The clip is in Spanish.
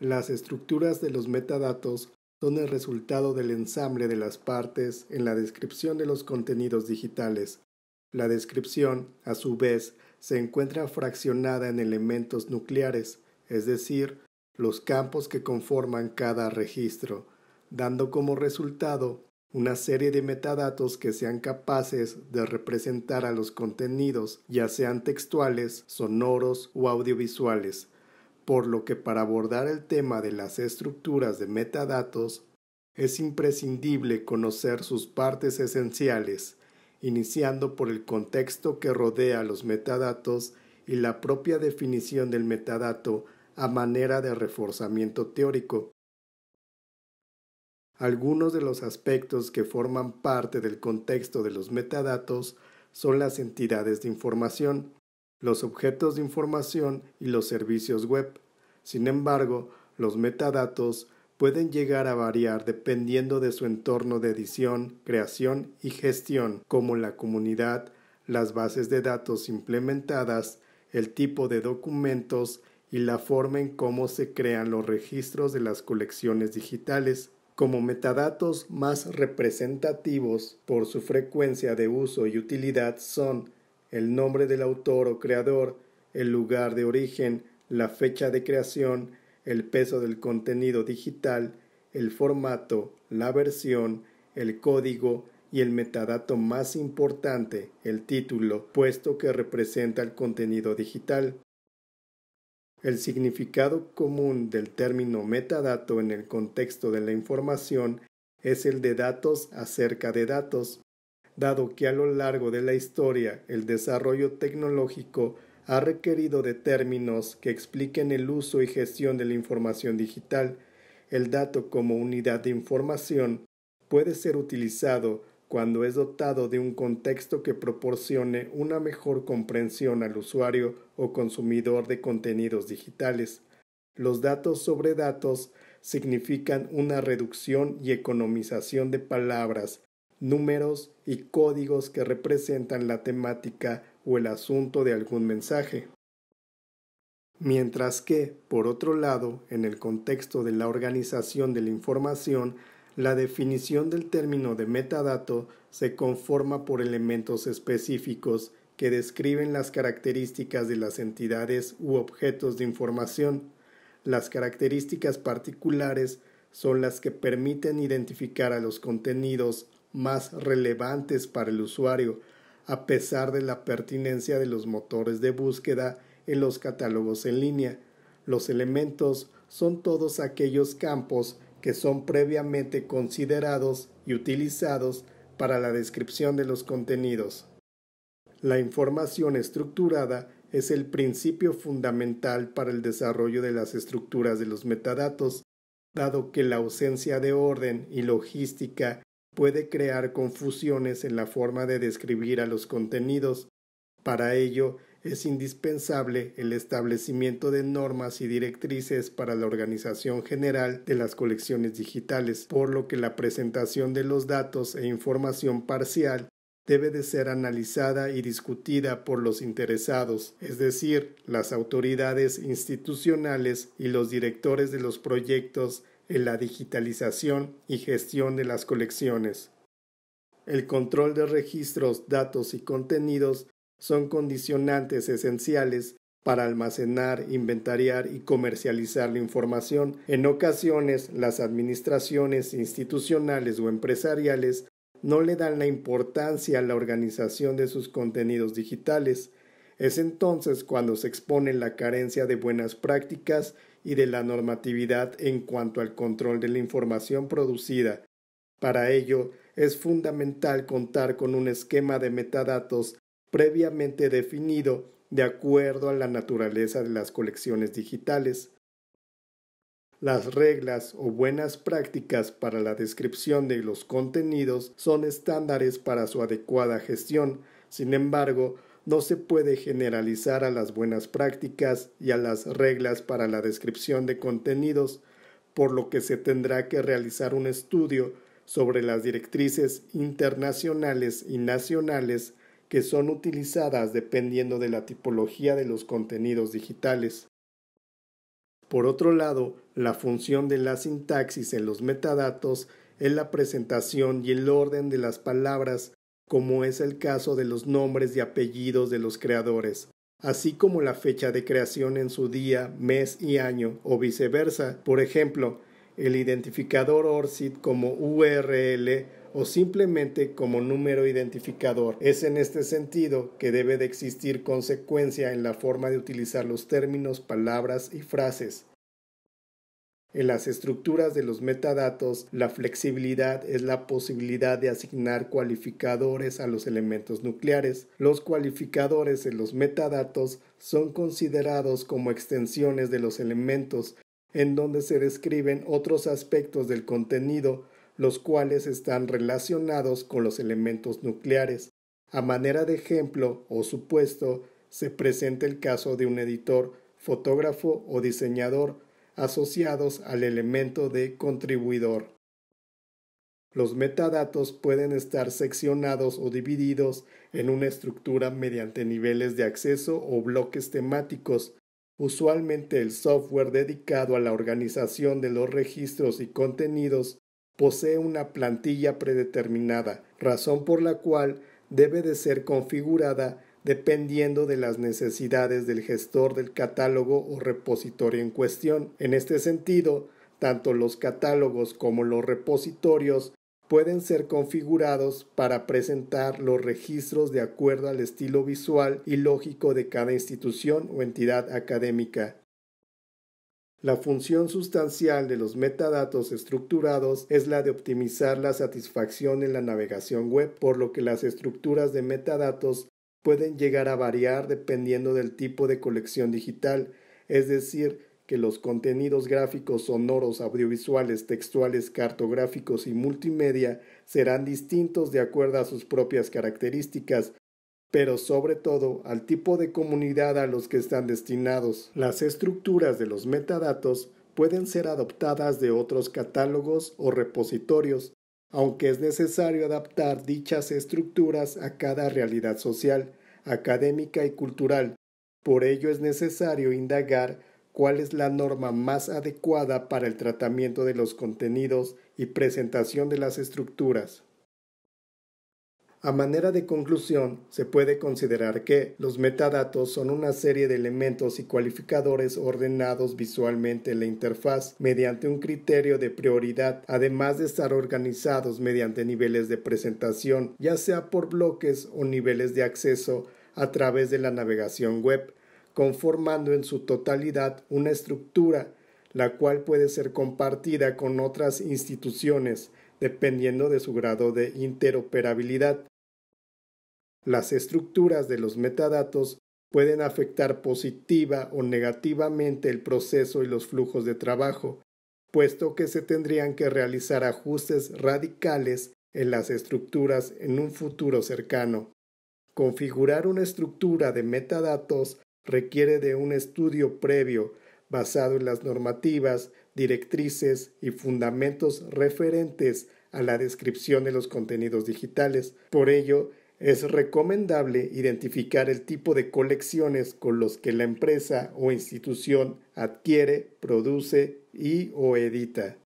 Las estructuras de los metadatos son el resultado del ensamble de las partes en la descripción de los contenidos digitales. La descripción, a su vez, se encuentra fraccionada en elementos nucleares, es decir, los campos que conforman cada registro, dando como resultado una serie de metadatos que sean capaces de representar a los contenidos, ya sean textuales, sonoros o audiovisuales, por lo que para abordar el tema de las estructuras de metadatos es imprescindible conocer sus partes esenciales, iniciando por el contexto que rodea los metadatos y la propia definición del metadato a manera de reforzamiento teórico. Algunos de los aspectos que forman parte del contexto de los metadatos son las entidades de información, los objetos de información y los servicios web. Sin embargo, los metadatos pueden llegar a variar dependiendo de su entorno de edición, creación y gestión, como la comunidad, las bases de datos implementadas, el tipo de documentos y la forma en cómo se crean los registros de las colecciones digitales. Como metadatos más representativos por su frecuencia de uso y utilidad son el nombre del autor o creador, el lugar de origen, la fecha de creación, el peso del contenido digital, el formato, la versión, el código y el metadato más importante, el título, puesto que representa el contenido digital. El significado común del término metadato en el contexto de la información es el de datos acerca de datos, dado que a lo largo de la historia el desarrollo tecnológico ha requerido de términos que expliquen el uso y gestión de la información digital. El dato como unidad de información puede ser utilizado cuando es dotado de un contexto que proporcione una mejor comprensión al usuario o consumidor de contenidos digitales. Los datos sobre datos significan una reducción y economización de palabras números y códigos que representan la temática o el asunto de algún mensaje. Mientras que, por otro lado, en el contexto de la organización de la información, la definición del término de metadato se conforma por elementos específicos que describen las características de las entidades u objetos de información. Las características particulares son las que permiten identificar a los contenidos más relevantes para el usuario, a pesar de la pertinencia de los motores de búsqueda en los catálogos en línea. Los elementos son todos aquellos campos que son previamente considerados y utilizados para la descripción de los contenidos. La información estructurada es el principio fundamental para el desarrollo de las estructuras de los metadatos, dado que la ausencia de orden y logística puede crear confusiones en la forma de describir a los contenidos. Para ello, es indispensable el establecimiento de normas y directrices para la organización general de las colecciones digitales, por lo que la presentación de los datos e información parcial debe de ser analizada y discutida por los interesados, es decir, las autoridades institucionales y los directores de los proyectos en la digitalización y gestión de las colecciones. El control de registros, datos y contenidos son condicionantes esenciales para almacenar, inventariar y comercializar la información. En ocasiones, las administraciones institucionales o empresariales no le dan la importancia a la organización de sus contenidos digitales, es entonces cuando se expone la carencia de buenas prácticas y de la normatividad en cuanto al control de la información producida. Para ello, es fundamental contar con un esquema de metadatos previamente definido de acuerdo a la naturaleza de las colecciones digitales. Las reglas o buenas prácticas para la descripción de los contenidos son estándares para su adecuada gestión. Sin embargo, no se puede generalizar a las buenas prácticas y a las reglas para la descripción de contenidos, por lo que se tendrá que realizar un estudio sobre las directrices internacionales y nacionales que son utilizadas dependiendo de la tipología de los contenidos digitales. Por otro lado, la función de la sintaxis en los metadatos es la presentación y el orden de las palabras como es el caso de los nombres y apellidos de los creadores, así como la fecha de creación en su día, mes y año, o viceversa. Por ejemplo, el identificador ORCID como URL o simplemente como número identificador. Es en este sentido que debe de existir consecuencia en la forma de utilizar los términos, palabras y frases. En las estructuras de los metadatos, la flexibilidad es la posibilidad de asignar cualificadores a los elementos nucleares. Los cualificadores en los metadatos son considerados como extensiones de los elementos, en donde se describen otros aspectos del contenido, los cuales están relacionados con los elementos nucleares. A manera de ejemplo o supuesto, se presenta el caso de un editor, fotógrafo o diseñador, asociados al elemento de contribuidor. Los metadatos pueden estar seccionados o divididos en una estructura mediante niveles de acceso o bloques temáticos. Usualmente el software dedicado a la organización de los registros y contenidos posee una plantilla predeterminada, razón por la cual debe de ser configurada dependiendo de las necesidades del gestor del catálogo o repositorio en cuestión. En este sentido, tanto los catálogos como los repositorios pueden ser configurados para presentar los registros de acuerdo al estilo visual y lógico de cada institución o entidad académica. La función sustancial de los metadatos estructurados es la de optimizar la satisfacción en la navegación web, por lo que las estructuras de metadatos pueden llegar a variar dependiendo del tipo de colección digital, es decir, que los contenidos gráficos, sonoros, audiovisuales, textuales, cartográficos y multimedia serán distintos de acuerdo a sus propias características, pero sobre todo al tipo de comunidad a los que están destinados. Las estructuras de los metadatos pueden ser adoptadas de otros catálogos o repositorios, aunque es necesario adaptar dichas estructuras a cada realidad social, académica y cultural. Por ello es necesario indagar cuál es la norma más adecuada para el tratamiento de los contenidos y presentación de las estructuras. A manera de conclusión, se puede considerar que los metadatos son una serie de elementos y cualificadores ordenados visualmente en la interfaz mediante un criterio de prioridad, además de estar organizados mediante niveles de presentación, ya sea por bloques o niveles de acceso a través de la navegación web, conformando en su totalidad una estructura, la cual puede ser compartida con otras instituciones, dependiendo de su grado de interoperabilidad. Las estructuras de los metadatos pueden afectar positiva o negativamente el proceso y los flujos de trabajo, puesto que se tendrían que realizar ajustes radicales en las estructuras en un futuro cercano. Configurar una estructura de metadatos requiere de un estudio previo basado en las normativas, directrices y fundamentos referentes a la descripción de los contenidos digitales. Por ello, es recomendable identificar el tipo de colecciones con los que la empresa o institución adquiere, produce y o edita.